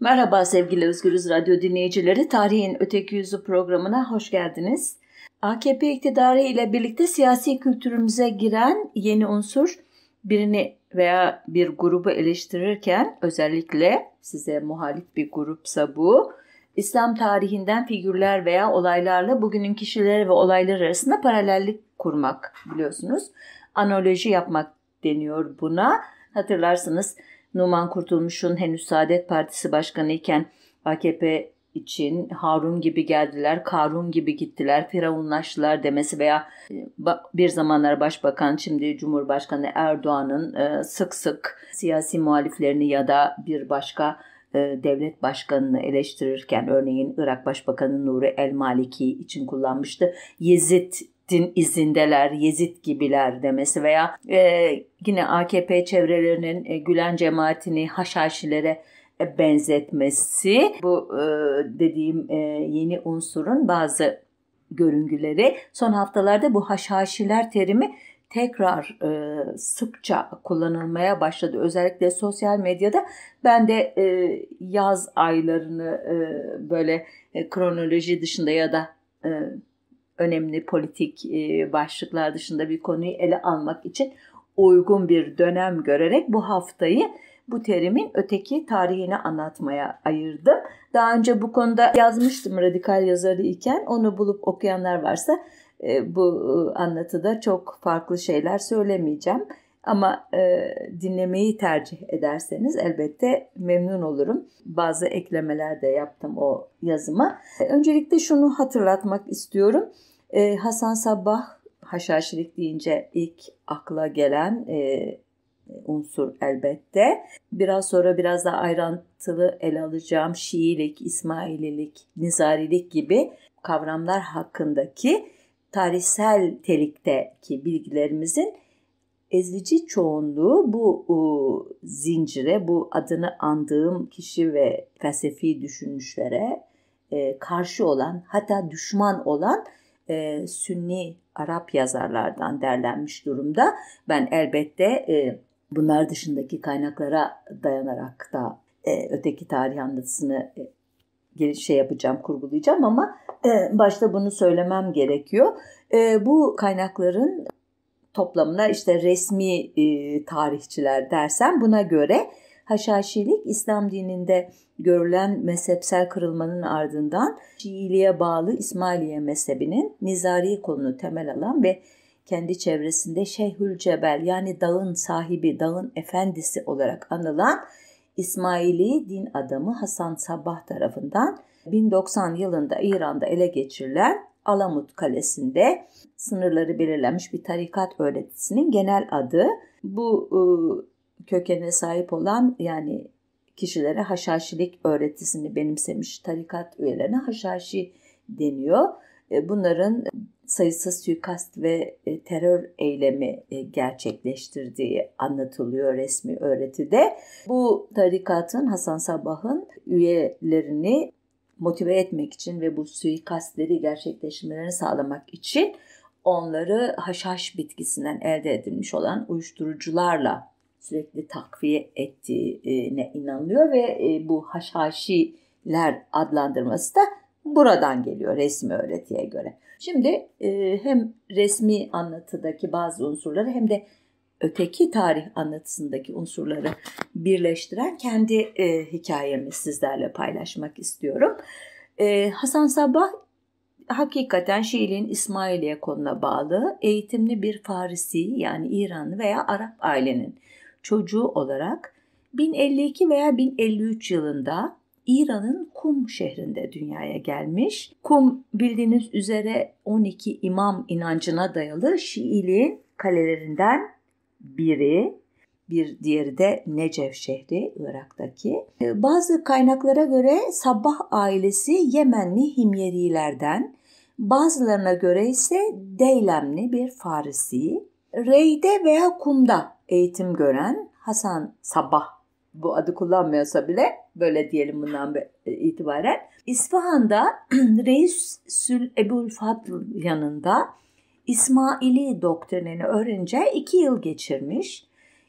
Merhaba sevgili Özgürüz Radyo dinleyicileri. Tarihin Öteki Yüzü programına hoş geldiniz. AKP iktidarı ile birlikte siyasi kültürümüze giren yeni unsur birini veya bir grubu eleştirirken özellikle size muhalif bir grupsa bu İslam tarihinden figürler veya olaylarla bugünün kişileri ve olayları arasında paralellik kurmak biliyorsunuz. Analoji yapmak deniyor buna. Hatırlarsınız Numan Kurtulmuş'un henüz Saadet Partisi Başkanı iken AKP için Harun gibi geldiler, Karun gibi gittiler, Firavunlaştılar demesi veya e, bir zamanlar Başbakan şimdi Cumhurbaşkanı Erdoğan'ın e, sık sık siyasi muhaliflerini ya da bir başka e, devlet başkanını eleştirirken örneğin Irak Başbakanı Nuri El Maliki için kullanmıştı. Yezid Yezid'in izindeler, Yezid gibiler demesi veya e, yine AKP çevrelerinin e, Gülen cemaatini haşhaşilere e, benzetmesi bu e, dediğim e, yeni unsurun bazı görüngüleri. Son haftalarda bu haşhaşiler terimi tekrar e, sıkça kullanılmaya başladı. Özellikle sosyal medyada ben de e, yaz aylarını e, böyle e, kronoloji dışında ya da e, önemli politik e, başlıklar dışında bir konuyu ele almak için uygun bir dönem görerek bu haftayı bu terimin öteki tarihini anlatmaya ayırdım. Daha önce bu konuda yazmıştım radikal yazarı iken onu bulup okuyanlar varsa e, bu e, anlatıda çok farklı şeyler söylemeyeceğim. Ama e, dinlemeyi tercih ederseniz elbette memnun olurum. Bazı eklemeler de yaptım o yazıma. Öncelikle şunu hatırlatmak istiyorum. E, Hasan Sabbah haşhaşilik deyince ilk akla gelen e, unsur elbette. Biraz sonra biraz daha ayrıntılı ele alacağım Şiilik, İsmaililik, Nizarilik gibi kavramlar hakkındaki tarihsel telikteki bilgilerimizin ezici çoğunluğu bu o, zincire, bu adını andığım kişi ve felsefi düşünüşlere e, karşı olan hatta düşman olan e, Sünni Arap yazarlardan derlenmiş durumda. Ben elbette e, bunlar dışındaki kaynaklara dayanarak da e, öteki tarih anlatısını e, şey yapacağım, kurgulayacağım ama e, başta bunu söylemem gerekiyor. E, bu kaynakların toplamına işte resmi e, tarihçiler dersen buna göre haşhaşilik İslam dininde görülen mezhepsel kırılmanın ardından Şiiliğe bağlı İsmailiye mezhebinin nizari kolunu temel alan ve kendi çevresinde Şeyhül Cebel yani dağın sahibi, dağın efendisi olarak anılan İsmaili din adamı Hasan Sabbah tarafından 1090 yılında İran'da ele geçirilen Alamut Kalesi'nde sınırları belirlenmiş bir tarikat öğretisinin genel adı. Bu ıı, kökenine sahip olan yani kişilere haşhaşilik öğretisini benimsemiş tarikat üyelerine haşhaşi deniyor. E, bunların sayısız suikast ve e, terör eylemi e, gerçekleştirdiği anlatılıyor resmi öğretide. Bu tarikatın Hasan Sabah'ın üyelerini motive etmek için ve bu suikastleri gerçekleştirmelerini sağlamak için onları haşhaş bitkisinden elde edilmiş olan uyuşturucularla sürekli takviye ettiğine inanılıyor ve e, bu haşhaşiler adlandırması da buradan geliyor resmi öğretiye göre. Şimdi e, hem resmi anlatıdaki bazı unsurları hem de öteki tarih anlatısındaki unsurları birleştiren kendi e, hikayemi sizlerle paylaşmak istiyorum. Hasan Sabbah hakikaten Şiiliğin İsmailiye konuna bağlı eğitimli bir Farisi yani İranlı veya Arap ailenin çocuğu olarak 1052 veya 1053 yılında İran'ın Kum şehrinde dünyaya gelmiş. Kum bildiğiniz üzere 12 imam inancına dayalı Şiiliğin kalelerinden biri. Bir diğeri de Necef şehri Irak'taki. Ee, bazı kaynaklara göre Sabah ailesi Yemenli Himyerilerden, bazılarına göre ise Deylemli bir Farisi. Rey'de veya Kum'da eğitim gören Hasan Sabah bu adı kullanmıyorsa bile böyle diyelim bundan e, itibaren İsfahan'da Reisül Ebul Fadl yanında İsmaili doktrinini öğrenince iki yıl geçirmiş.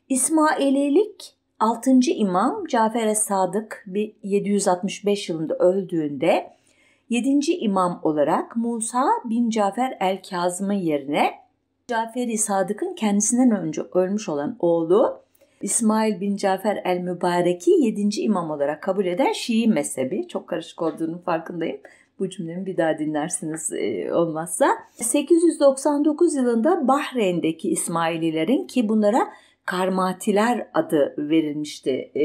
İsmaililik 6. İmam Cafer-e Sadık 765 yılında öldüğünde 7. İmam olarak Musa bin Cafer el-Kazım'ın yerine Caferi Sadık'ın kendisinden önce ölmüş olan oğlu İsmail bin Cafer el-Mübarek'i 7. imam olarak kabul eden Şii mezhebi. Çok karışık olduğunun farkındayım. Bu cümlemi bir daha dinlersiniz e, olmazsa. 899 yılında Bahreyn'deki İsmaililerin ki bunlara Karmatiler adı verilmişti e,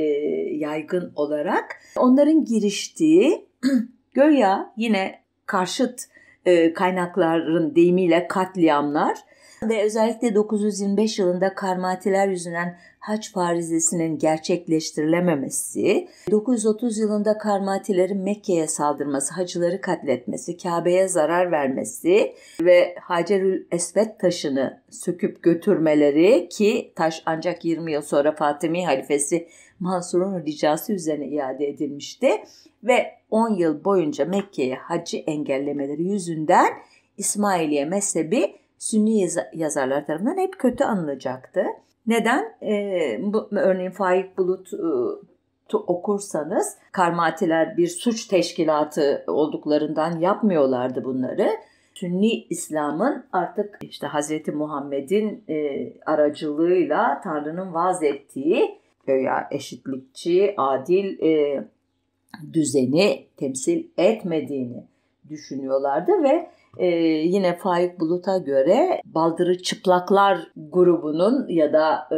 yaygın olarak. Onların giriştiği göya yine karşıt e, kaynakların deyimiyle katliamlar ve özellikle 925 yılında Karmatiler yüzünden haç farizesinin gerçekleştirilememesi, 930 yılında Karmatilerin Mekke'ye saldırması, hacıları katletmesi, Kabe'ye zarar vermesi ve Hacerül Esvet taşını söküp götürmeleri ki taş ancak 20 yıl sonra Fatimi halifesi Mansur'un ricası üzerine iade edilmişti ve 10 yıl boyunca Mekke'ye hacı engellemeleri yüzünden İsmailiye mezhebi Sünni yazarlar tarafından hep kötü anılacaktı. Neden? Ee, bu, örneğin Faik Bulut e, okursanız karmatiler bir suç teşkilatı olduklarından yapmıyorlardı bunları. Sünni İslam'ın artık işte Hazreti Muhammed'in e, aracılığıyla Tanrı'nın vaz ettiği göya eşitlikçi, adil e, düzeni temsil etmediğini düşünüyorlardı ve e, yine Faik Bulut'a göre Baldırı Çıplaklar grubunun ya da e,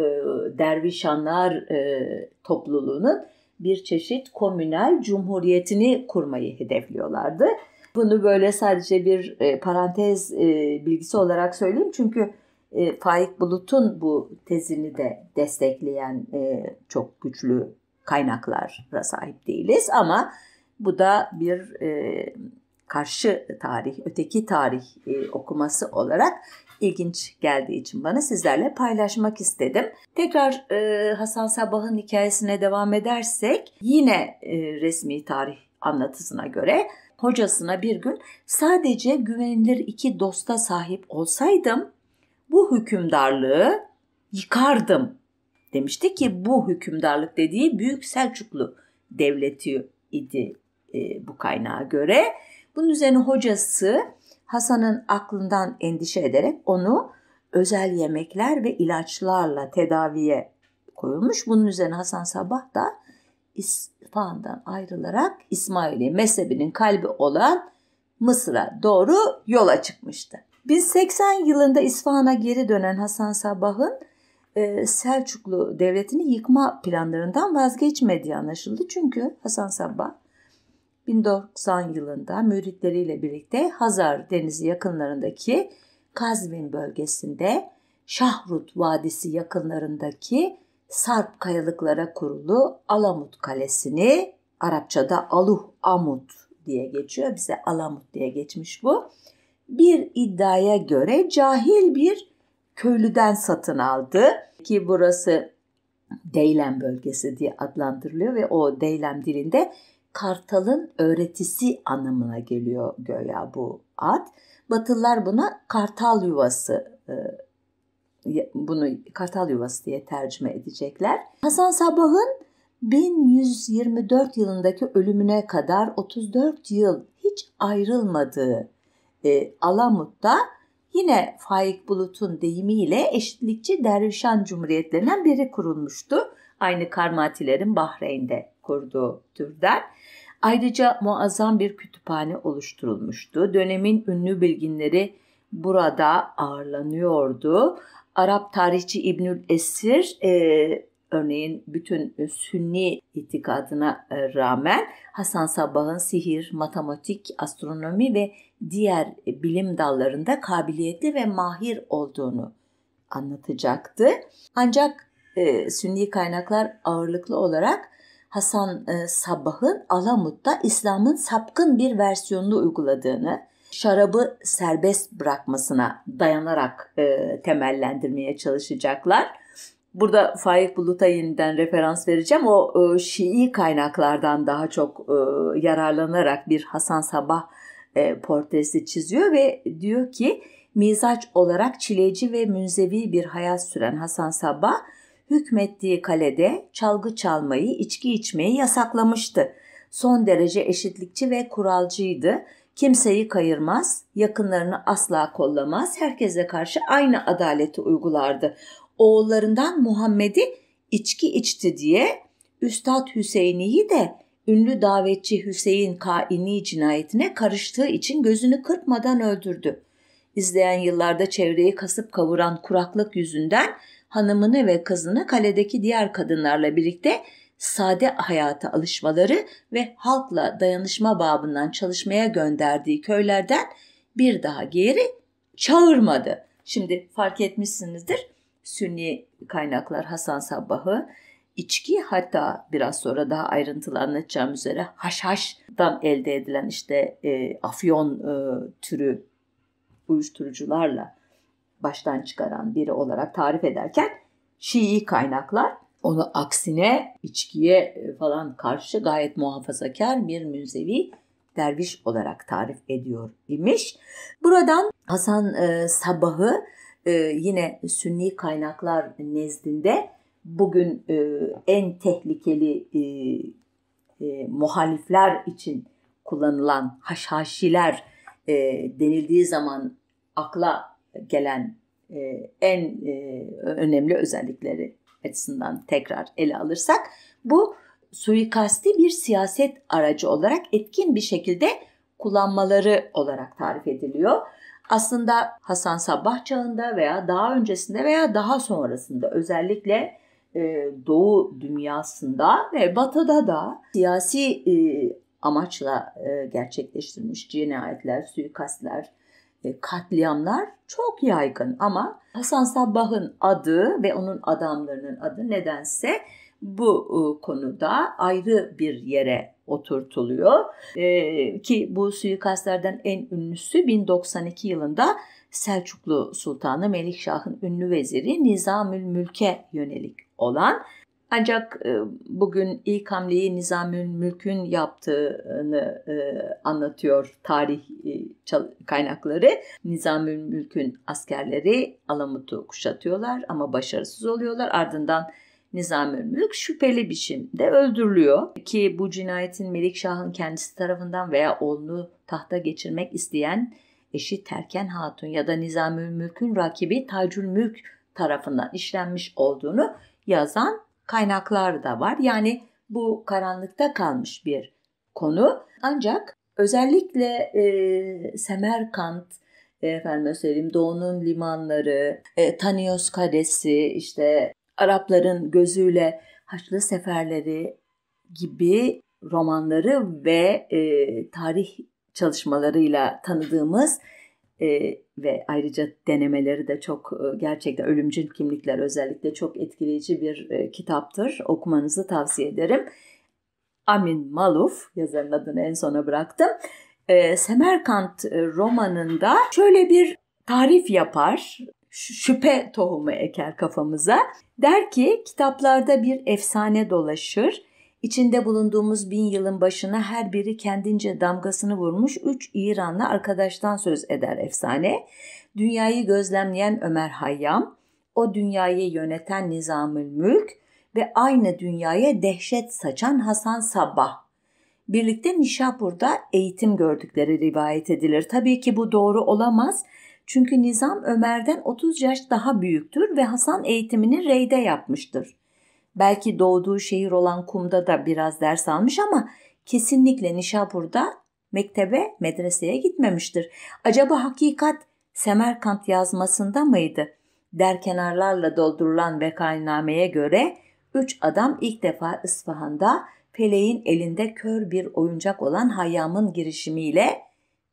Dervişanlar e, topluluğunun bir çeşit komünel cumhuriyetini kurmayı hedefliyorlardı. Bunu böyle sadece bir e, parantez e, bilgisi olarak söyleyeyim çünkü e, Faik Bulut'un bu tezini de destekleyen e, çok güçlü kaynaklara sahip değiliz ama bu da bir e, karşı tarih, öteki tarih e, okuması olarak ilginç geldiği için bana sizlerle paylaşmak istedim. Tekrar e, Hasan Sabah'ın hikayesine devam edersek yine e, resmi tarih anlatısına göre hocasına bir gün sadece güvenilir iki dosta sahip olsaydım bu hükümdarlığı yıkardım demişti ki bu hükümdarlık dediği Büyük Selçuklu devleti idi e, bu kaynağa göre bunun üzerine hocası Hasan'ın aklından endişe ederek onu özel yemekler ve ilaçlarla tedaviye koyulmuş. Bunun üzerine Hasan Sabah da İsfahan'dan ayrılarak İsmaili mezhebinin kalbi olan Mısır'a doğru yola çıkmıştı. 1080 yılında İsfahan'a geri dönen Hasan Sabah'ın e, Selçuklu devletini yıkma planlarından vazgeçmediği anlaşıldı. Çünkü Hasan Sabbah 1090 yılında müritleriyle birlikte Hazar Denizi yakınlarındaki Kazvin bölgesinde Şahrut Vadisi yakınlarındaki Sarp kayalıklara kurulu Alamut Kalesi'ni Arapçada Aluh Amut diye geçiyor. Bize Alamut diye geçmiş bu. Bir iddiaya göre cahil bir köylüden satın aldı ki burası Deylem bölgesi diye adlandırılıyor ve o Deylem dilinde kartalın öğretisi anlamına geliyor göya bu ad. Batılılar buna kartal yuvası e, bunu kartal yuvası diye tercüme edecekler. Hasan Sabah'ın 1124 yılındaki ölümüne kadar 34 yıl hiç ayrılmadığı e, Alamut'ta yine Faik Bulut'un deyimiyle eşitlikçi dervişan cumhuriyetlerinden biri kurulmuştu. Aynı Karmatilerin Bahreyn'de kurduğu türden. Ayrıca muazzam bir kütüphane oluşturulmuştu. Dönemin ünlü bilginleri burada ağırlanıyordu. Arap tarihçi İbnül Esir e, örneğin bütün sünni itikadına e, rağmen Hasan Sabbah'ın sihir, matematik, astronomi ve diğer bilim dallarında kabiliyetli ve mahir olduğunu anlatacaktı. Ancak e, sünni kaynaklar ağırlıklı olarak Hasan e, Sabah'ın Alamut'ta İslam'ın sapkın bir versiyonunu uyguladığını, şarabı serbest bırakmasına dayanarak e, temellendirmeye çalışacaklar. Burada Faik Bulut'a yeniden referans vereceğim. O e, Şii kaynaklardan daha çok e, yararlanarak bir Hasan Sabah e, portresi çiziyor ve diyor ki mizaç olarak çileci ve münzevi bir hayat süren Hasan Sabah hükmettiği kalede çalgı çalmayı, içki içmeyi yasaklamıştı. Son derece eşitlikçi ve kuralcıydı. Kimseyi kayırmaz, yakınlarını asla kollamaz, herkese karşı aynı adaleti uygulardı. Oğullarından Muhammed'i içki içti diye Üstad Hüseyin'i de ünlü davetçi Hüseyin Kaini cinayetine karıştığı için gözünü kırpmadan öldürdü. İzleyen yıllarda çevreyi kasıp kavuran kuraklık yüzünden hanımını ve kızını kaledeki diğer kadınlarla birlikte sade hayata alışmaları ve halkla dayanışma babından çalışmaya gönderdiği köylerden bir daha geri çağırmadı. Şimdi fark etmişsinizdir. Sünni kaynaklar Hasan Sabbah'ı içki hatta biraz sonra daha ayrıntılı anlatacağım üzere haşhaşdan elde edilen işte e, afyon e, türü uyuşturucularla baştan çıkaran biri olarak tarif ederken Şii kaynaklar onu aksine içkiye e, falan karşı gayet muhafazakar bir münzevi derviş olarak tarif ediyor imiş. Buradan Hasan e, Sabah'ı e, yine sünni kaynaklar nezdinde bugün en tehlikeli muhalifler için kullanılan haşhaşiler denildiği zaman akla gelen e, en e, önemli özellikleri açısından tekrar ele alırsak bu suikasti bir siyaset aracı olarak etkin bir şekilde kullanmaları olarak tarif ediliyor. Aslında Hasan Sabbah çağında veya daha öncesinde veya daha sonrasında özellikle e, Doğu dünyasında ve Batı'da da siyasi amaçla gerçekleştirilmiş cinayetler, suikastler, e, katliamlar çok yaygın ama Hasan Sabbah'ın adı ve onun adamlarının adı nedense bu e, konuda ayrı bir yere oturtuluyor. E, ki bu suikastlerden en ünlüsü 1092 yılında Selçuklu Sultanı Melikşah'ın ünlü veziri Nizamül Mülk'e yönelik olan ancak e, bugün ilk hamleyi Nizamülmülk'ün yaptığını e, anlatıyor tarih e, kaynakları. Nizamülmülk'ün askerleri Alamut'u kuşatıyorlar ama başarısız oluyorlar. Ardından Nizamülmülk şüpheli biçimde öldürülüyor ki bu cinayetin Melikşah'ın kendisi tarafından veya oğlunu tahta geçirmek isteyen eşi Terken Hatun ya da Nizamülmülk'ün rakibi Mülk tarafından işlenmiş olduğunu yazan kaynaklar da var. Yani bu karanlıkta kalmış bir konu. Ancak özellikle e, Semerkant, e, efendim söyleyeyim doğunun limanları, e, Tanios Kalesi, işte Arapların gözüyle Haçlı Seferleri gibi romanları ve e, tarih çalışmalarıyla tanıdığımız e, ve ayrıca denemeleri de çok e, gerçekten ölümcül kimlikler özellikle çok etkileyici bir e, kitaptır. Okumanızı tavsiye ederim. Amin Maluf yazarın adını en sona bıraktım. E, Semerkant romanında şöyle bir tarif yapar şüphe tohumu eker kafamıza. Der ki kitaplarda bir efsane dolaşır İçinde bulunduğumuz bin yılın başına her biri kendince damgasını vurmuş üç İranlı arkadaştan söz eder efsane. Dünyayı gözlemleyen Ömer Hayyam, o dünyayı yöneten Nizamül Mülk ve aynı dünyaya dehşet saçan Hasan Sabbah. Birlikte Nişapur'da eğitim gördükleri rivayet edilir. Tabii ki bu doğru olamaz. Çünkü Nizam Ömer'den 30 yaş daha büyüktür ve Hasan eğitimini Rey'de yapmıştır. Belki doğduğu şehir olan Kum'da da biraz ders almış ama kesinlikle Nişapur'da mektebe, medreseye gitmemiştir. Acaba hakikat Semerkant yazmasında mıydı? Derkenarlarla doldurulan vekalinameye göre üç adam ilk defa İsfahan'da Pele'in elinde kör bir oyuncak olan Hayyam'ın girişimiyle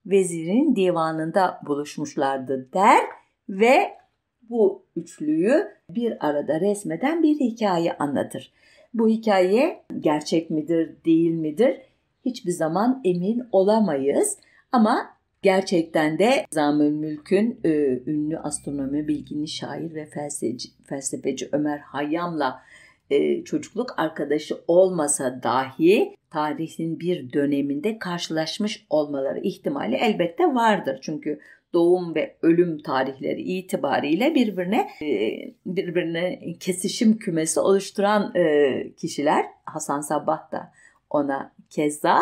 vezirin divanında buluşmuşlardı der ve bu üçlüyü bir arada resmeden bir hikaye anlatır. Bu hikaye gerçek midir, değil midir? Hiçbir zaman emin olamayız ama gerçekten de Zamül Mülk'ün e, ünlü astronomi bilgini şair ve felsefeci, felsefeci Ömer Hayyam'la e, çocukluk arkadaşı olmasa dahi tarihin bir döneminde karşılaşmış olmaları ihtimali elbette vardır. Çünkü doğum ve ölüm tarihleri itibariyle birbirine e, birbirine kesişim kümesi oluşturan e, kişiler Hasan Sabbah da ona keza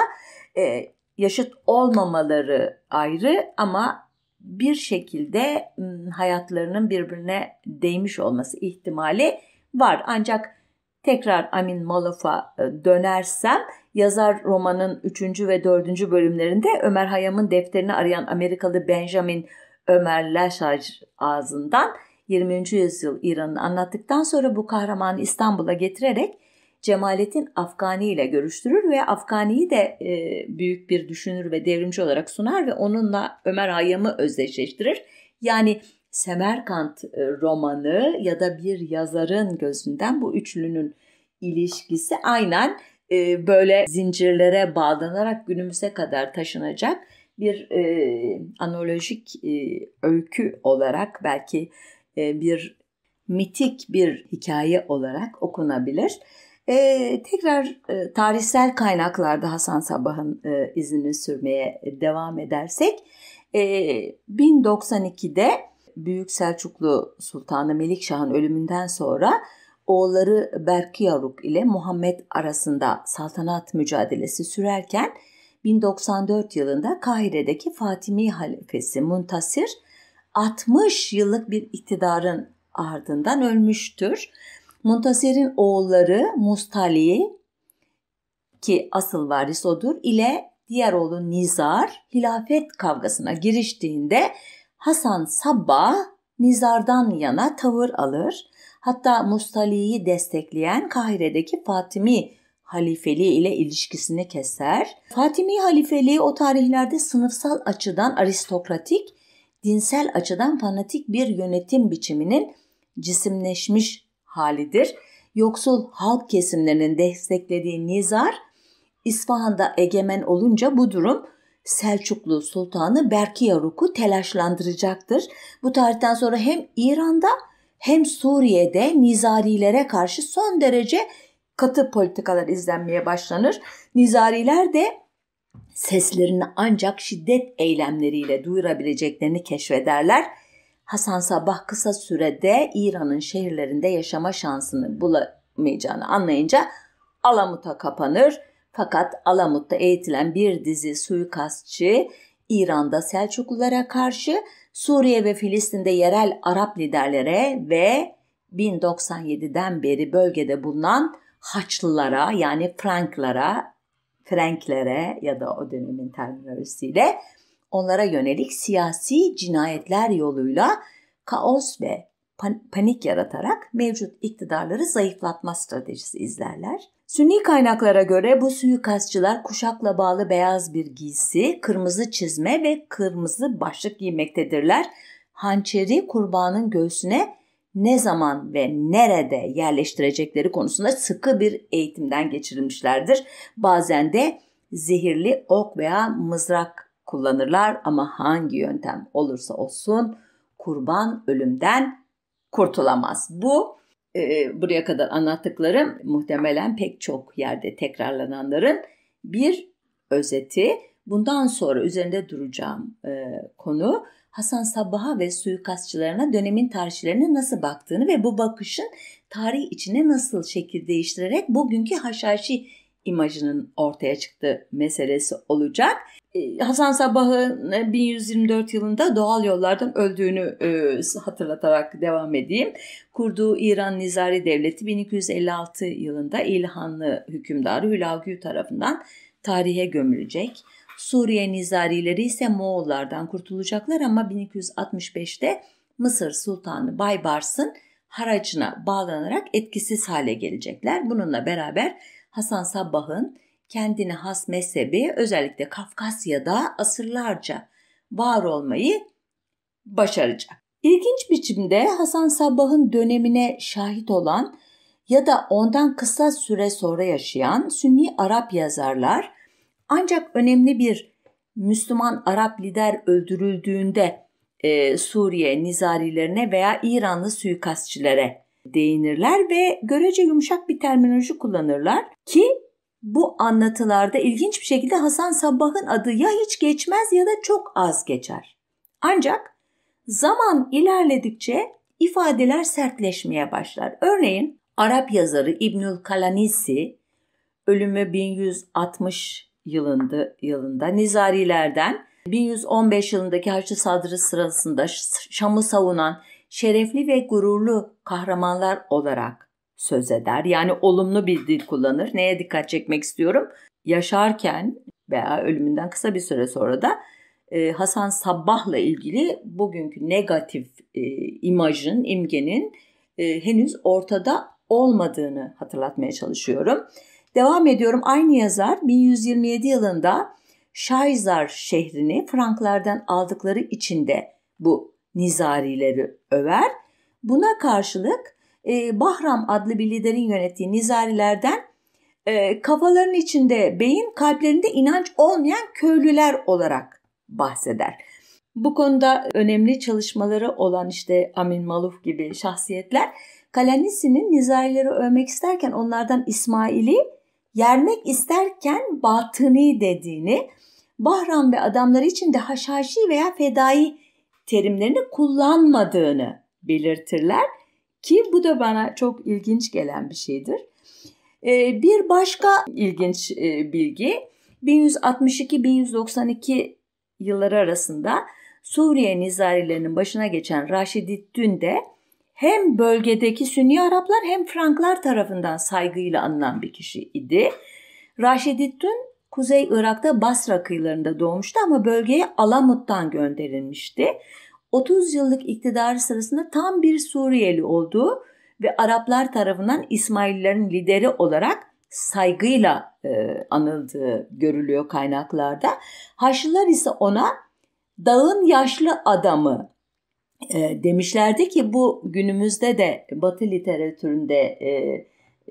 e, yaşıt olmamaları ayrı ama bir şekilde hayatlarının birbirine değmiş olması ihtimali var. Ancak tekrar Amin Malof'a e, dönersem yazar romanın 3. ve 4. bölümlerinde Ömer Hayam'ın defterini arayan Amerikalı Benjamin Ömer Laşaj ağzından 20. yüzyıl İran'ı anlattıktan sonra bu kahramanı İstanbul'a getirerek Cemalettin Afgani ile görüştürür ve Afgani'yi de e, büyük bir düşünür ve devrimci olarak sunar ve onunla Ömer Hayyam'ı özdeşleştirir. Yani Semerkant e, romanı ya da bir yazarın gözünden bu üçlünün ilişkisi aynen e, böyle zincirlere bağlanarak günümüze kadar taşınacak bir e, analojik e, öykü olarak belki e, bir mitik bir hikaye olarak okunabilir. E, tekrar e, tarihsel kaynaklarda Hasan Sabah'ın e, izini sürmeye devam edersek e, 1092'de Büyük Selçuklu Sultanı Melikşah'ın ölümünden sonra oğulları Berkiyaruk ile Muhammed arasında saltanat mücadelesi sürerken 1094 yılında Kahire'deki Fatimi halifesi Muntasir 60 yıllık bir iktidarın ardından ölmüştür. Muntasir'in oğulları Mustali ki asıl varis odur ile diğer oğlu Nizar hilafet kavgasına giriştiğinde Hasan Sabbah Nizar'dan yana tavır alır. Hatta Mustali'yi destekleyen Kahire'deki Fatimi halifeliği ile ilişkisini keser. Fatimi halifeliği o tarihlerde sınıfsal açıdan aristokratik, dinsel açıdan fanatik bir yönetim biçiminin cisimleşmiş halidir. Yoksul halk kesimlerinin desteklediği Nizar, İsfahan'da egemen olunca bu durum Selçuklu Sultanı Berkiyaruk'u telaşlandıracaktır. Bu tarihten sonra hem İran'da hem Suriye'de Nizarilere karşı son derece katı politikalar izlenmeye başlanır. Nizariler de seslerini ancak şiddet eylemleriyle duyurabileceklerini keşfederler. Hasan Sabah kısa sürede İran'ın şehirlerinde yaşama şansını bulamayacağını anlayınca Alamut'a kapanır fakat Alamut'ta eğitilen bir dizi suikastçı İran'da Selçuklulara karşı Suriye ve Filistin'de yerel Arap liderlere ve 1097'den beri bölgede bulunan Haçlılara yani Franklara, Franklere ya da o dönemin terminolojisiyle onlara yönelik siyasi cinayetler yoluyla kaos ve panik yaratarak mevcut iktidarları zayıflatma stratejisi izlerler Sünni kaynaklara göre bu suikastçılar kuşakla bağlı beyaz bir giysi, kırmızı çizme ve kırmızı başlık giymektedirler. Hançeri kurbanın göğsüne ne zaman ve nerede yerleştirecekleri konusunda sıkı bir eğitimden geçirilmişlerdir. Bazen de zehirli ok veya mızrak kullanırlar ama hangi yöntem olursa olsun kurban ölümden kurtulamaz. Bu e, buraya kadar anlattıklarım muhtemelen pek çok yerde tekrarlananların bir özeti. Bundan sonra üzerinde duracağım e, konu Hasan Sabaha ve suikastçılarına dönemin tarihçilerinin nasıl baktığını ve bu bakışın tarih içine nasıl şekil değiştirerek bugünkü haşhaşi imajının ortaya çıktığı meselesi olacak. Ee, Hasan Sabah'ın 1124 e, yılında doğal yollardan öldüğünü e, hatırlatarak devam edeyim. Kurduğu İran Nizari Devleti 1256 yılında İlhanlı hükümdarı Hülagü tarafından tarihe gömülecek. Suriye Nizarileri ise Moğollardan kurtulacaklar ama 1265'te Mısır Sultanı Baybars'ın haracına bağlanarak etkisiz hale gelecekler. Bununla beraber Hasan Sabbah'ın kendine has mezhebi özellikle Kafkasya'da asırlarca var olmayı başaracak. İlginç biçimde Hasan Sabbah'ın dönemine şahit olan ya da ondan kısa süre sonra yaşayan Sünni Arap yazarlar ancak önemli bir Müslüman Arap lider öldürüldüğünde e, Suriye nizarilerine veya İranlı suikastçilere değinirler ve görece yumuşak bir terminoloji kullanırlar ki bu anlatılarda ilginç bir şekilde Hasan Sabbah'ın adı ya hiç geçmez ya da çok az geçer. Ancak zaman ilerledikçe ifadeler sertleşmeye başlar. Örneğin Arap yazarı İbnül Kalanisi ölümü 1160 yılında, yılında Nizarilerden 1115 yılındaki Haçlı Sadrı sırasında Şam'ı savunan şerefli ve gururlu kahramanlar olarak söz eder. Yani olumlu bir dil kullanır. Neye dikkat çekmek istiyorum? Yaşarken veya ölümünden kısa bir süre sonra da e, Hasan Sabbah'la ilgili bugünkü negatif e, imajın, imgenin e, henüz ortada olmadığını hatırlatmaya çalışıyorum. Devam ediyorum. Aynı yazar 1127 yılında Şayzar şehrini Franklardan aldıkları için de bu Nizarileri över. Buna karşılık e, Bahram adlı bir liderin yönettiği Nizarilerden e, kafaların içinde beyin, kalplerinde inanç olmayan köylüler olarak bahseder. Bu konuda önemli çalışmaları olan işte Amin Maluf gibi şahsiyetler Kalanisi'nin Nizarileri övmek isterken onlardan İsmail'i yermek isterken batıni dediğini, Bahram ve adamları için de haşhaşi veya fedai terimlerini kullanmadığını belirtirler ki bu da bana çok ilginç gelen bir şeydir. Ee, bir başka ilginç e, bilgi 1162-1192 yılları arasında Suriye nizarilerinin başına geçen Raşididdin de hem bölgedeki Sünni Araplar hem Franklar tarafından saygıyla anılan bir kişi idi. Raşididdin Kuzey Irak'ta Basra kıyılarında doğmuştu ama bölgeye Alamut'tan gönderilmişti. 30 yıllık iktidarı sırasında tam bir Suriyeli olduğu ve Araplar tarafından İsmaililerin lideri olarak saygıyla e, anıldığı görülüyor kaynaklarda. Haçlılar ise ona dağın yaşlı adamı e, demişlerdi ki bu günümüzde de Batı literatüründe e,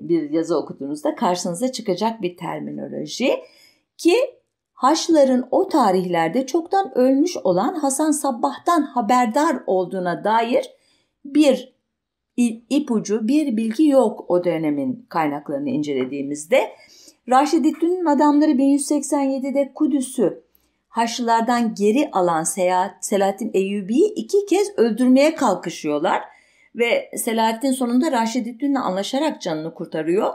bir yazı okuduğunuzda karşınıza çıkacak bir terminoloji ki Haçların o tarihlerde çoktan ölmüş olan Hasan Sabbah'tan haberdar olduğuna dair bir ipucu, bir bilgi yok o dönemin kaynaklarını incelediğimizde. Raşididdin'in adamları 1187'de Kudüs'ü Haçlılardan geri alan Selahattin Eyyubi'yi iki kez öldürmeye kalkışıyorlar ve Selahattin sonunda Raşididdin'le anlaşarak canını kurtarıyor.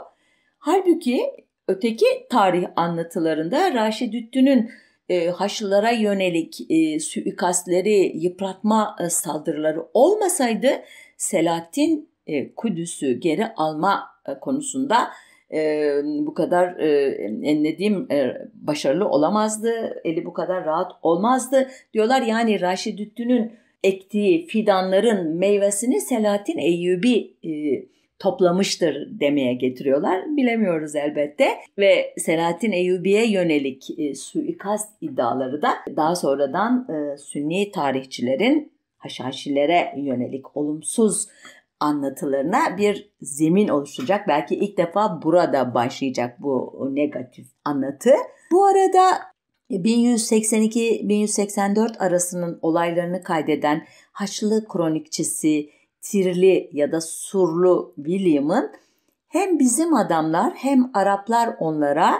Halbuki Öteki tarih anlatılarında Raşidüddin'in e, Haçlılara yönelik e, suikastleri, yıpratma e, saldırıları olmasaydı Selahattin e, Kudüs'ü geri alma e, konusunda e, bu kadar e, enlediğim e, başarılı olamazdı, eli bu kadar rahat olmazdı diyorlar. Yani Raşidüddin'in ektiği fidanların meyvesini Selahattin Eyyubi e, toplamıştır demeye getiriyorlar. Bilemiyoruz elbette ve Selahattin Eyyubi'ye yönelik e, suikast iddiaları da daha sonradan e, Sünni tarihçilerin haşhaşilere yönelik olumsuz anlatılarına bir zemin oluşacak, Belki ilk defa burada başlayacak bu negatif anlatı. Bu arada 1182-1184 e, arasının olaylarını kaydeden Haçlı kronikçisi tirli ya da surlu William'ın hem bizim adamlar hem Araplar onlara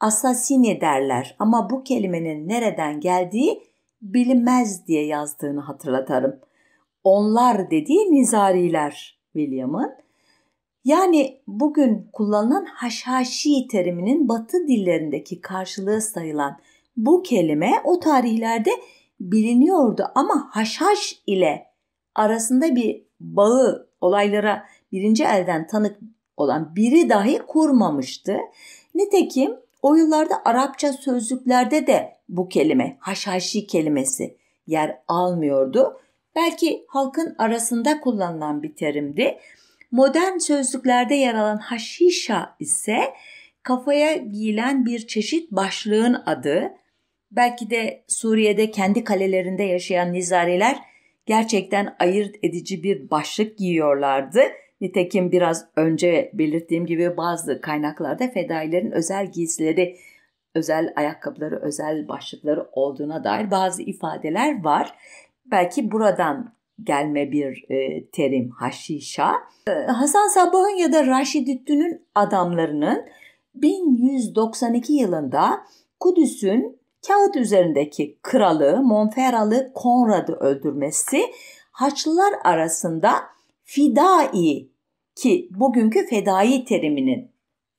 asasini derler ama bu kelimenin nereden geldiği bilinmez diye yazdığını hatırlatarım. Onlar dediği nizariler William'ın. Yani bugün kullanılan haşhaşi teriminin batı dillerindeki karşılığı sayılan bu kelime o tarihlerde biliniyordu ama haşhaş ile arasında bir bağı olaylara birinci elden tanık olan biri dahi kurmamıştı. Nitekim o yıllarda Arapça sözlüklerde de bu kelime haşhaşi kelimesi yer almıyordu. Belki halkın arasında kullanılan bir terimdi. Modern sözlüklerde yer alan haşişa ise kafaya giyilen bir çeşit başlığın adı. Belki de Suriye'de kendi kalelerinde yaşayan nizariler gerçekten ayırt edici bir başlık giyiyorlardı. Nitekim biraz önce belirttiğim gibi bazı kaynaklarda fedailerin özel giysileri, özel ayakkabıları, özel başlıkları olduğuna dair bazı ifadeler var. Belki buradan gelme bir e, terim haşişa. E, Hasan Sabbah'ın ya da Raşidüddin'in adamlarının 1192 yılında Kudüs'ün kağıt üzerindeki kralı Monferralı Konrad'ı öldürmesi Haçlılar arasında fidai ki bugünkü fedai teriminin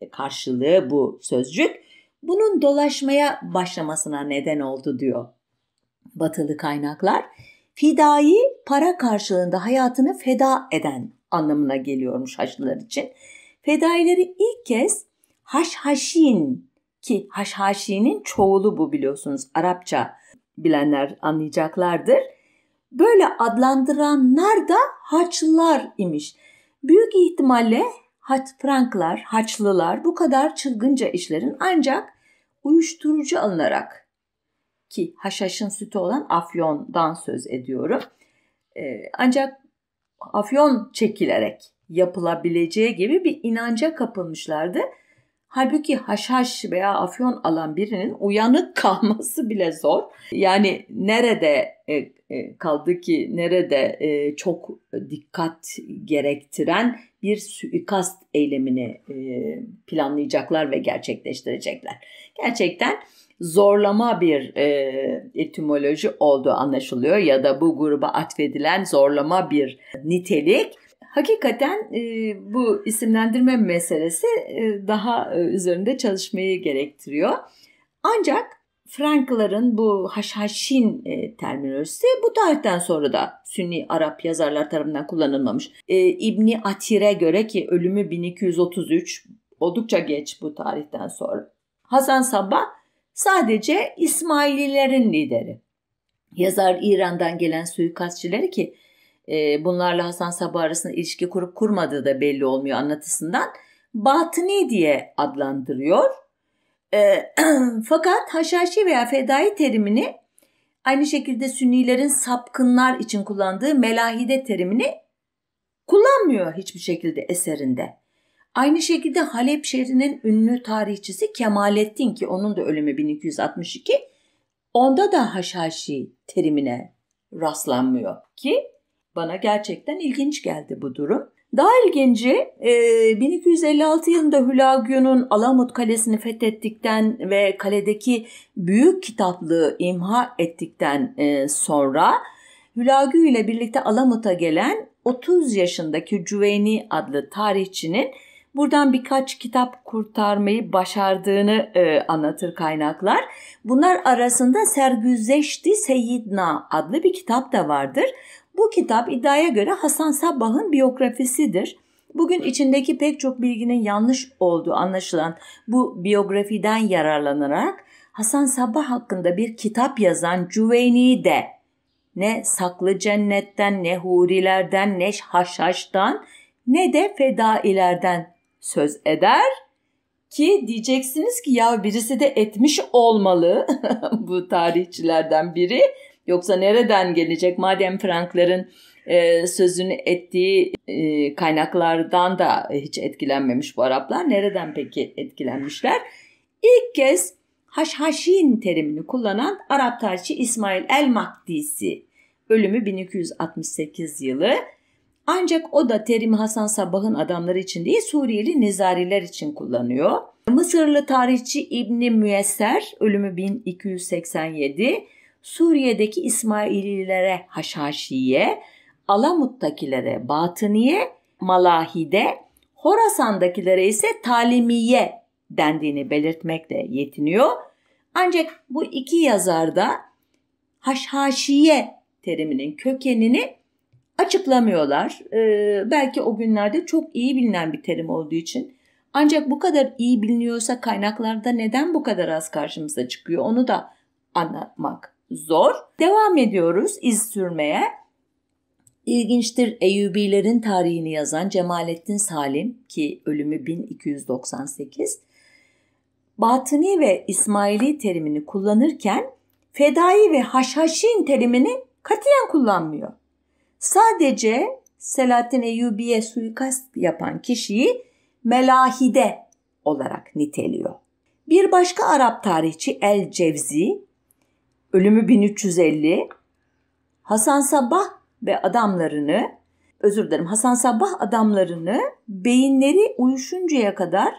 e, karşılığı bu sözcük bunun dolaşmaya başlamasına neden oldu diyor batılı kaynaklar. Fidai para karşılığında hayatını feda eden anlamına geliyormuş Haçlılar için. Fedaileri ilk kez haşhaşin ki haşhaşinin çoğulu bu biliyorsunuz Arapça bilenler anlayacaklardır. Böyle adlandıranlar da haçlılar imiş. Büyük ihtimalle hat franklar, haçlılar bu kadar çılgınca işlerin ancak uyuşturucu alınarak ki haşhaşın sütü olan afyondan söz ediyorum. Ee, ancak afyon çekilerek yapılabileceği gibi bir inanca kapılmışlardı. Halbuki haşhaş veya afyon alan birinin uyanık kalması bile zor. Yani nerede e, e, kaldı ki nerede e, çok dikkat gerektiren bir suikast eylemini planlayacaklar ve gerçekleştirecekler. Gerçekten zorlama bir etimoloji olduğu anlaşılıyor ya da bu gruba atfedilen zorlama bir nitelik Hakikaten e, bu isimlendirme meselesi e, daha e, üzerinde çalışmayı gerektiriyor. Ancak Frankların bu haşhaşin e, terminolojisi bu tarihten sonra da Sünni Arap yazarlar tarafından kullanılmamış. E, İbni Atir'e göre ki ölümü 1233 oldukça geç bu tarihten sonra. Hasan Sabbah sadece İsmaililerin lideri. Yazar İran'dan gelen suikastçileri ki bunlarla Hasan Sabah arasında ilişki kurup kurmadığı da belli olmuyor anlatısından. Batini diye adlandırıyor. fakat haşhaşi veya fedai terimini aynı şekilde Sünnilerin sapkınlar için kullandığı melahide terimini kullanmıyor hiçbir şekilde eserinde. Aynı şekilde Halep şehrinin ünlü tarihçisi Kemalettin ki onun da ölümü 1262 onda da haşhaşi terimine rastlanmıyor ki bana gerçekten ilginç geldi bu durum. Daha ilginci 1256 e, yılında Hülagü'nün Alamut Kalesi'ni fethettikten ve kaledeki büyük kitaplığı imha ettikten e, sonra Hülagü ile birlikte Alamut'a gelen 30 yaşındaki Cüveyni adlı tarihçinin buradan birkaç kitap kurtarmayı başardığını e, anlatır kaynaklar. Bunlar arasında Sergüzeşti Seyyidna adlı bir kitap da vardır. Bu kitap iddiaya göre Hasan Sabbah'ın biyografisidir. Bugün içindeki pek çok bilginin yanlış olduğu anlaşılan bu biyografiden yararlanarak Hasan Sabbah hakkında bir kitap yazan Cüveyni de ne saklı cennetten ne hurilerden ne haşhaştan ne de fedailerden söz eder ki diyeceksiniz ki ya birisi de etmiş olmalı bu tarihçilerden biri Yoksa nereden gelecek? Madem Frankler'in e, sözünü ettiği e, kaynaklardan da e, hiç etkilenmemiş bu Araplar. Nereden peki etkilenmişler? İlk kez haşhaşin terimini kullanan Arap tarihçi İsmail El Makdisi. Ölümü 1268 yılı. Ancak o da terimi Hasan Sabah'ın adamları için değil Suriyeli Nizariler için kullanıyor. Mısırlı tarihçi İbni Müyesser ölümü 1287 Suriye'deki İsmaililere Haşhaşiye, Alamut'takilere Batıniye, Malahide, Horasan'dakilere ise Talimiye dendiğini belirtmekle yetiniyor. Ancak bu iki yazar da haşhaşiye teriminin kökenini açıklamıyorlar. Ee, belki o günlerde çok iyi bilinen bir terim olduğu için. Ancak bu kadar iyi biliniyorsa kaynaklarda neden bu kadar az karşımıza çıkıyor onu da anlatmak zor. Devam ediyoruz iz sürmeye. İlginçtir Eyyubilerin tarihini yazan Cemalettin Salim ki ölümü 1298 Batıni ve İsmaili terimini kullanırken fedai ve haşhaşin terimini katiyen kullanmıyor. Sadece Selahattin Eyyubi'ye suikast yapan kişiyi melahide olarak niteliyor. Bir başka Arap tarihçi El Cevzi ölümü 1350, Hasan Sabbah ve adamlarını, özür dilerim Hasan Sabbah adamlarını beyinleri uyuşuncaya kadar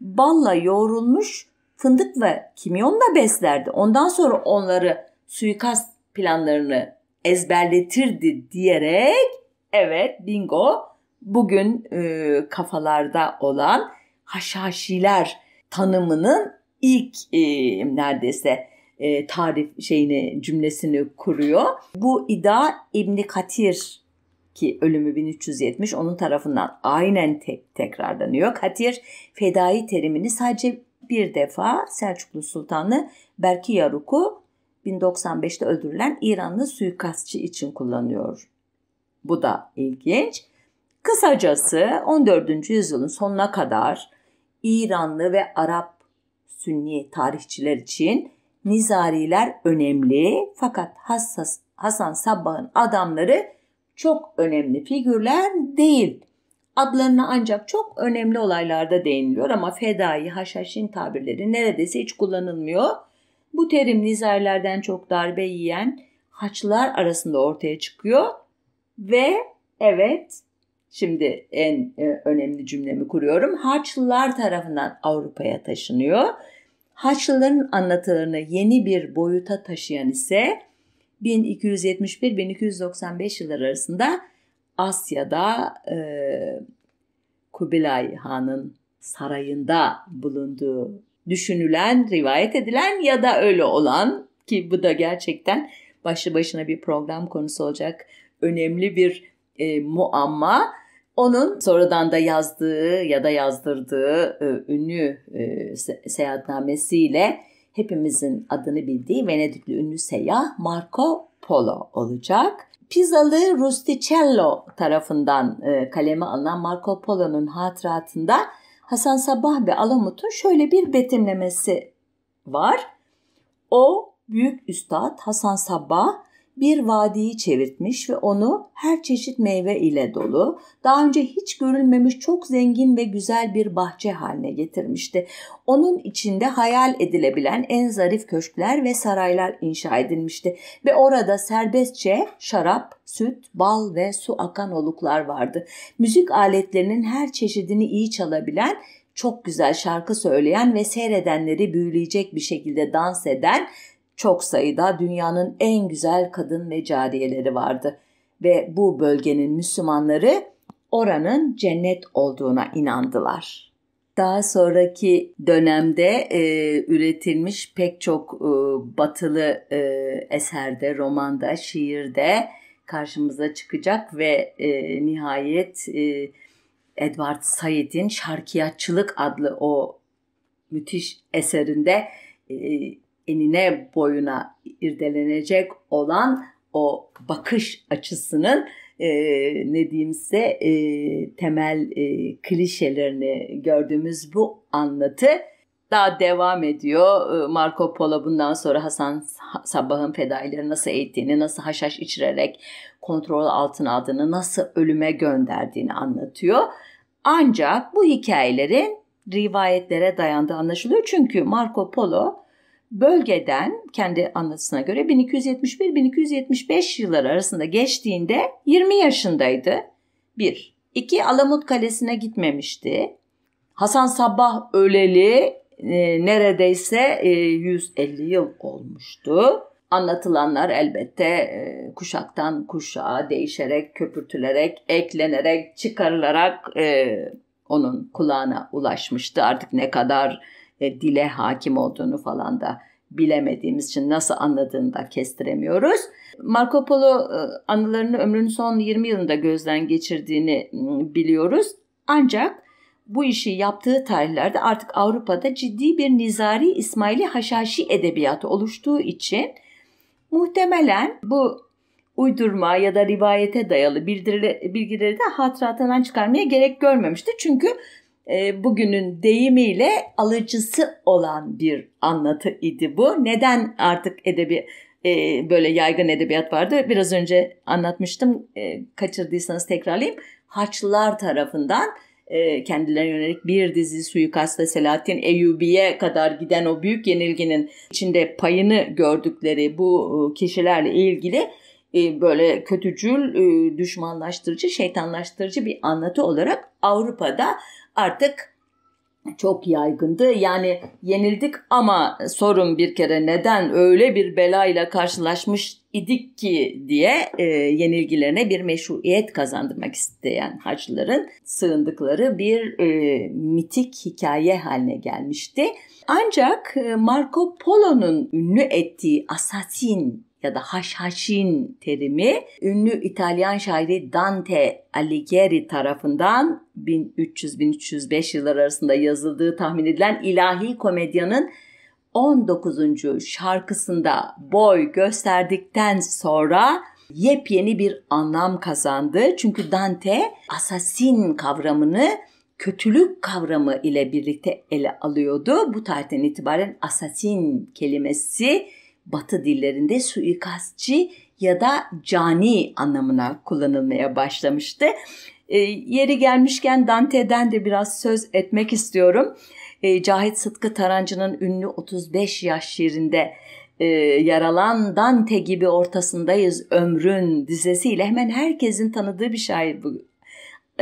balla yoğrulmuş fındık ve kimyonla beslerdi. Ondan sonra onları suikast planlarını ezberletirdi diyerek evet bingo bugün e, kafalarda olan haşhaşiler tanımının ilk e, neredeyse e, tarif şeyini cümlesini kuruyor. Bu İda İbni Katir ki ölümü 1370 onun tarafından aynen te- tekrarlanıyor. Katir fedai terimini sadece bir defa Selçuklu Sultanı Berki Yaruk'u 1095'te öldürülen İranlı suikastçı için kullanıyor. Bu da ilginç. Kısacası 14. yüzyılın sonuna kadar İranlı ve Arap Sünni tarihçiler için Nizariler önemli fakat hassas Hasan Sabbah'ın adamları çok önemli figürler değil. Adlarına ancak çok önemli olaylarda değiniliyor ama fedai, haşhaşin tabirleri neredeyse hiç kullanılmıyor. Bu terim nizarilerden çok darbe yiyen haçlar arasında ortaya çıkıyor ve evet şimdi en e, önemli cümlemi kuruyorum. Haçlılar tarafından Avrupa'ya taşınıyor Haçlıların anlatılarını yeni bir boyuta taşıyan ise 1271-1295 yılları arasında Asya'da e, Kubilay Han'ın sarayında bulunduğu düşünülen, rivayet edilen ya da öyle olan ki bu da gerçekten başlı başına bir program konusu olacak önemli bir e, muamma onun sonradan da yazdığı ya da yazdırdığı e, ünlü e, seyahatnamesiyle hepimizin adını bildiği Venedikli ünlü seyyah Marco Polo olacak. Pizalı Rusticello tarafından e, kaleme alınan Marco Polo'nun hatıratında Hasan Sabah ve Alamut'un şöyle bir betimlemesi var. O büyük üstad Hasan Sabbah bir vadiyi çevirtmiş ve onu her çeşit meyve ile dolu, daha önce hiç görülmemiş çok zengin ve güzel bir bahçe haline getirmişti. Onun içinde hayal edilebilen en zarif köşkler ve saraylar inşa edilmişti ve orada serbestçe şarap, süt, bal ve su akan oluklar vardı. Müzik aletlerinin her çeşidini iyi çalabilen çok güzel şarkı söyleyen ve seyredenleri büyüleyecek bir şekilde dans eden çok sayıda dünyanın en güzel kadın ve cariyeleri vardı ve bu bölgenin Müslümanları oranın cennet olduğuna inandılar. Daha sonraki dönemde e, üretilmiş pek çok e, batılı e, eserde, romanda, şiirde karşımıza çıkacak ve e, nihayet e, Edward Said'in Şarkiyatçılık adlı o müthiş eserinde e, enine boyuna irdelenecek olan o bakış açısının e, ne diyeyimse e, temel e, klişelerini gördüğümüz bu anlatı daha devam ediyor. E, Marco Polo bundan sonra Hasan Sabahın fedaileri nasıl eğittiğini, nasıl haşhaş içirerek kontrol altına aldığını, nasıl ölüme gönderdiğini anlatıyor. Ancak bu hikayelerin rivayetlere dayandığı anlaşılıyor. Çünkü Marco Polo bölgeden kendi anlatısına göre 1271-1275 yıllar arasında geçtiğinde 20 yaşındaydı. 1. 2. Alamut Kalesi'ne gitmemişti. Hasan Sabbah öleli e, neredeyse e, 150 yıl olmuştu. Anlatılanlar elbette e, kuşaktan kuşağa değişerek, köpürtülerek, eklenerek, çıkarılarak e, onun kulağına ulaşmıştı. Artık ne kadar ve dile hakim olduğunu falan da bilemediğimiz için nasıl anladığını da kestiremiyoruz. Marco Polo e, anılarını ömrünün son 20 yılında gözden geçirdiğini ıı, biliyoruz. Ancak bu işi yaptığı tarihlerde artık Avrupa'da ciddi bir nizari İsmaili Haşhaşi edebiyatı oluştuğu için muhtemelen bu uydurma ya da rivayete dayalı bilgileri de hatıratından çıkarmaya gerek görmemişti. Çünkü e, bugünün deyimiyle alıcısı olan bir anlatı idi bu. Neden artık edebi e, böyle yaygın edebiyat vardı? Biraz önce anlatmıştım. E, kaçırdıysanız tekrarlayayım. Haçlılar tarafından kendilerine yönelik bir dizi suikasta Selahattin Eyyubi'ye kadar giden o büyük yenilginin içinde payını gördükleri bu kişilerle ilgili böyle kötücül, düşmanlaştırıcı, şeytanlaştırıcı bir anlatı olarak Avrupa'da artık çok yaygındı. Yani yenildik ama sorun bir kere neden öyle bir belayla karşılaşmış idik ki diye e, yenilgilerine bir meşruiyet kazandırmak isteyen Haçlıların sığındıkları bir e, mitik hikaye haline gelmişti. Ancak e, Marco Polo'nun ünlü ettiği Assassin ya da haşhaşin terimi ünlü İtalyan şairi Dante Alighieri tarafından 1300-1305 yılları arasında yazıldığı tahmin edilen ilahi komedyanın 19. şarkısında boy gösterdikten sonra yepyeni bir anlam kazandı. Çünkü Dante asasin kavramını kötülük kavramı ile birlikte ele alıyordu. Bu tarihten itibaren asasin kelimesi Batı dillerinde suikastçı ya da cani anlamına kullanılmaya başlamıştı. E, yeri gelmişken Dante'den de biraz söz etmek istiyorum. E, Cahit Sıtkı Tarancı'nın ünlü 35 yaş şiirinde e, yaralan Dante gibi ortasındayız ömrün dizesiyle hemen herkesin tanıdığı bir şair bu.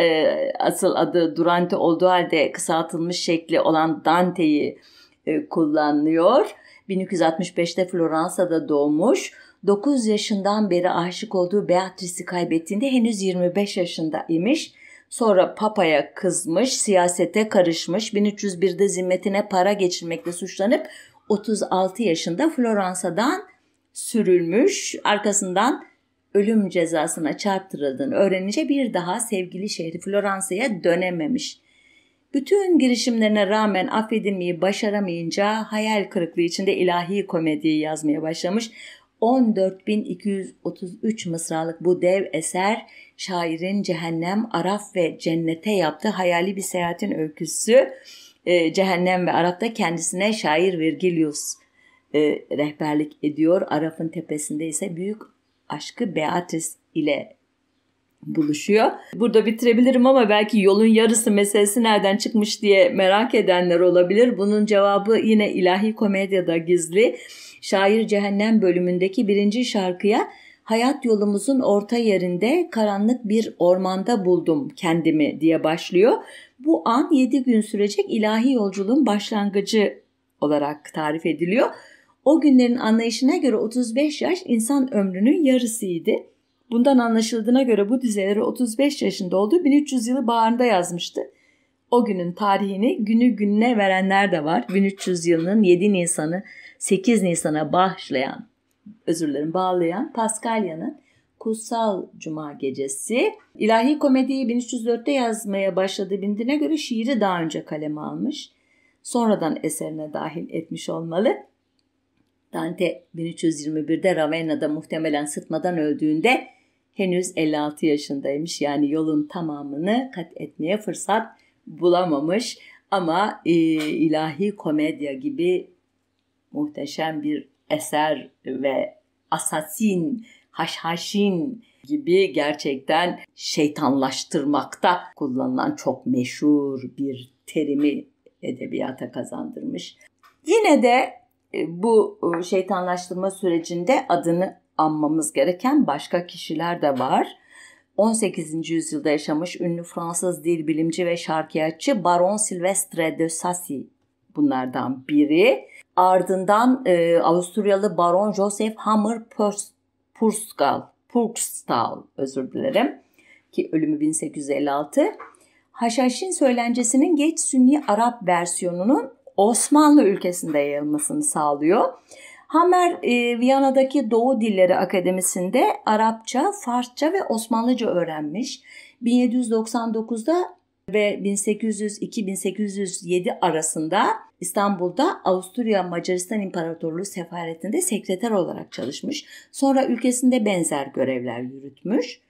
E, asıl adı Durante olduğu halde kısaltılmış şekli olan Dante'yi e, kullanıyor. 1265'te Floransa'da doğmuş. 9 yaşından beri aşık olduğu Beatrice'i kaybettiğinde henüz 25 yaşında imiş. Sonra papaya kızmış, siyasete karışmış, 1301'de zimmetine para geçirmekle suçlanıp 36 yaşında Floransa'dan sürülmüş. Arkasından ölüm cezasına çarptırıldığını öğrenince bir daha sevgili şehri Floransa'ya dönememiş. Bütün girişimlerine rağmen affedilmeyi başaramayınca hayal kırıklığı içinde ilahi komediyi yazmaya başlamış. 14.233 mısralık bu dev eser şairin cehennem, Araf ve cennete yaptığı hayali bir seyahatin öyküsü. Ee, cehennem ve Araf'ta kendisine şair Virgilius e, rehberlik ediyor. Araf'ın tepesinde ise büyük aşkı Beatrice ile buluşuyor. Burada bitirebilirim ama belki yolun yarısı meselesi nereden çıkmış diye merak edenler olabilir. Bunun cevabı yine ilahi komedyada gizli. Şair Cehennem bölümündeki birinci şarkıya hayat yolumuzun orta yerinde karanlık bir ormanda buldum kendimi diye başlıyor. Bu an 7 gün sürecek ilahi yolculuğun başlangıcı olarak tarif ediliyor. O günlerin anlayışına göre 35 yaş insan ömrünün yarısıydı. Bundan anlaşıldığına göre bu dizeleri 35 yaşında olduğu 1300 yılı bağrında yazmıştı. O günün tarihini günü gününe verenler de var. 1300 yılının 7 Nisan'ı 8 Nisan'a bağışlayan, özür dilerim bağlayan Paskalya'nın Kutsal Cuma Gecesi. İlahi Komedi'yi 1304'te yazmaya başladığı Bindiğine göre şiiri daha önce kaleme almış. Sonradan eserine dahil etmiş olmalı. Dante 1321'de Ravenna'da muhtemelen sıtmadan öldüğünde henüz 56 yaşındaymış. Yani yolun tamamını kat etmeye fırsat bulamamış ama e, ilahi komedya gibi muhteşem bir eser ve asasin, haşhaşin gibi gerçekten şeytanlaştırmakta kullanılan çok meşhur bir terimi edebiyata kazandırmış. Yine de e, bu e, şeytanlaştırma sürecinde adını anmamız gereken başka kişiler de var. 18. yüzyılda yaşamış ünlü Fransız dil bilimci ve şarkiyatçı Baron Silvestre de Sassy bunlardan biri. Ardından e, Avusturyalı Baron Joseph Hammer Purskal, Purkstal özür dilerim ki ölümü 1856. Haşhaş'in söylencesinin geç Sünni Arap versiyonunun Osmanlı ülkesinde yayılmasını sağlıyor. Hammer e, Viyana'daki Doğu Dilleri Akademisi'nde Arapça, Farsça ve Osmanlıca öğrenmiş. 1799'da ve 1802-1807 arasında İstanbul'da Avusturya Macaristan İmparatorluğu sefaretinde sekreter olarak çalışmış. Sonra ülkesinde benzer görevler yürütmüş.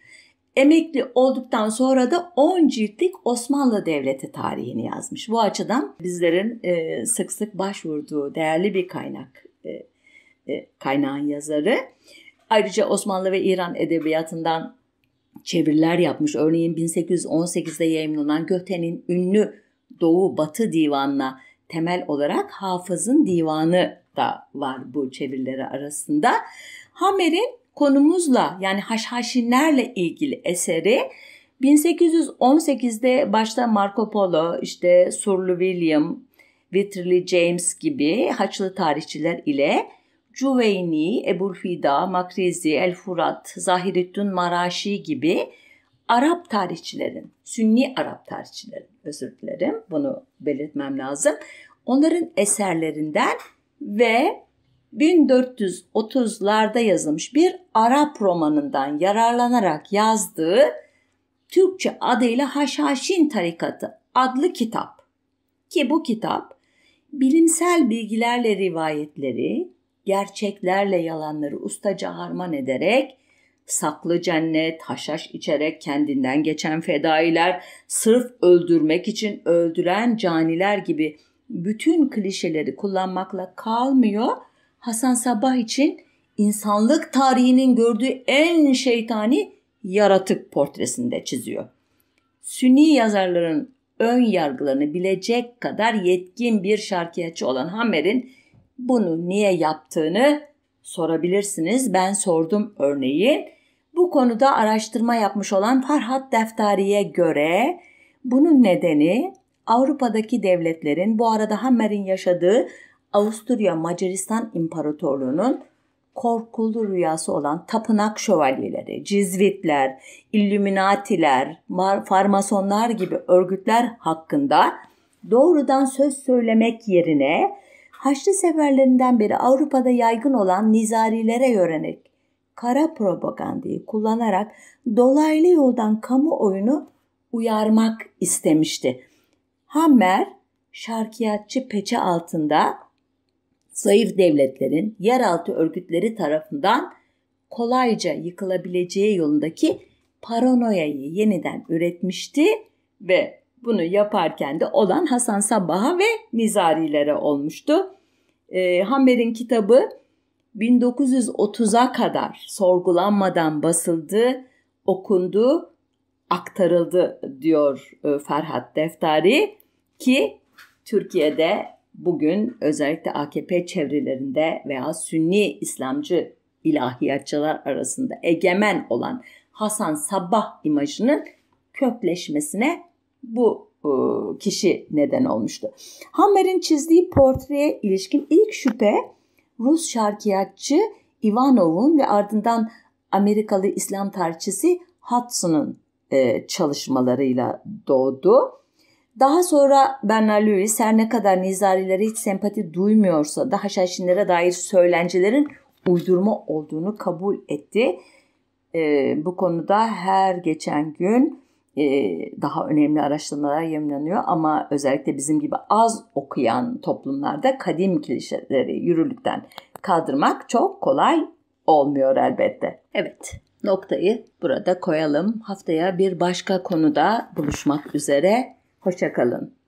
Emekli olduktan sonra da 10 ciltlik Osmanlı Devleti tarihini yazmış. Bu açıdan bizlerin e, sık sık başvurduğu değerli bir kaynak e, e, kaynağın yazarı. Ayrıca Osmanlı ve İran edebiyatından çeviriler yapmış. Örneğin 1818'de yayınlanan Göte'nin ünlü Doğu Batı Divanı'na temel olarak Hafız'ın divanı da var bu çevirileri arasında. Hamer'in konumuzla yani haşhaşinlerle ilgili eseri 1818'de başta Marco Polo, işte Surlu William, Vitterly James gibi Haçlı tarihçiler ile Cüveyni, Ebu'l-Fida, Makrizi, El-Furat, Zahireddin Maraşi gibi Arap tarihçilerin, Sünni Arap tarihçilerin, özür dilerim bunu belirtmem lazım. Onların eserlerinden ve 1430'larda yazılmış bir Arap romanından yararlanarak yazdığı Türkçe adıyla Haşhaşin Tarikatı adlı kitap. Ki bu kitap bilimsel bilgilerle rivayetleri, gerçeklerle yalanları ustaca harman ederek saklı cennet, haşhaş içerek kendinden geçen fedailer, sırf öldürmek için öldüren caniler gibi bütün klişeleri kullanmakla kalmıyor. Hasan Sabah için insanlık tarihinin gördüğü en şeytani yaratık portresinde çiziyor. Sünni yazarların ön yargılarını bilecek kadar yetkin bir şarkıyaçı olan Hammer'in bunu niye yaptığını sorabilirsiniz. Ben sordum örneğin. Bu konuda araştırma yapmış olan Farhat Deftari'ye göre bunun nedeni Avrupa'daki devletlerin bu arada Hammer'in yaşadığı Avusturya Macaristan İmparatorluğu'nun korkulu rüyası olan tapınak şövalyeleri, cizvitler, illüminatiler, farmasonlar gibi örgütler hakkında doğrudan söz söylemek yerine Haçlı seferlerinden beri Avrupa'da yaygın olan nizarilere yönelik kara propagandayı kullanarak dolaylı yoldan kamuoyunu uyarmak istemişti. Hammer, şarkiyatçı peçe altında zayıf devletlerin yeraltı örgütleri tarafından kolayca yıkılabileceği yolundaki paranoyayı yeniden üretmişti ve bunu yaparken de olan Hasan Sabaha ve Nizarilere olmuştu. E, ee, Hammer'in kitabı 1930'a kadar sorgulanmadan basıldı, okundu, aktarıldı diyor e, Ferhat Deftari ki Türkiye'de bugün özellikle AKP çevrelerinde veya Sünni İslamcı ilahiyatçılar arasında egemen olan Hasan Sabbah imajının kökleşmesine bu e, kişi neden olmuştu. Hammer'in çizdiği portreye ilişkin ilk şüphe Rus şarkiyatçı Ivanov'un ve ardından Amerikalı İslam tarihçisi Hudson'ın e, çalışmalarıyla doğdu. Daha sonra Bernard Lewis her ne kadar nizarilere hiç sempati duymuyorsa da haşhaşinlere dair söylencilerin uydurma olduğunu kabul etti. E, bu konuda her geçen gün daha önemli araştırmalar yayınlanıyor ama özellikle bizim gibi az okuyan toplumlarda kadim klişeleri yürürlükten kaldırmak çok kolay olmuyor elbette. Evet noktayı burada koyalım. Haftaya bir başka konuda buluşmak üzere. Hoşçakalın.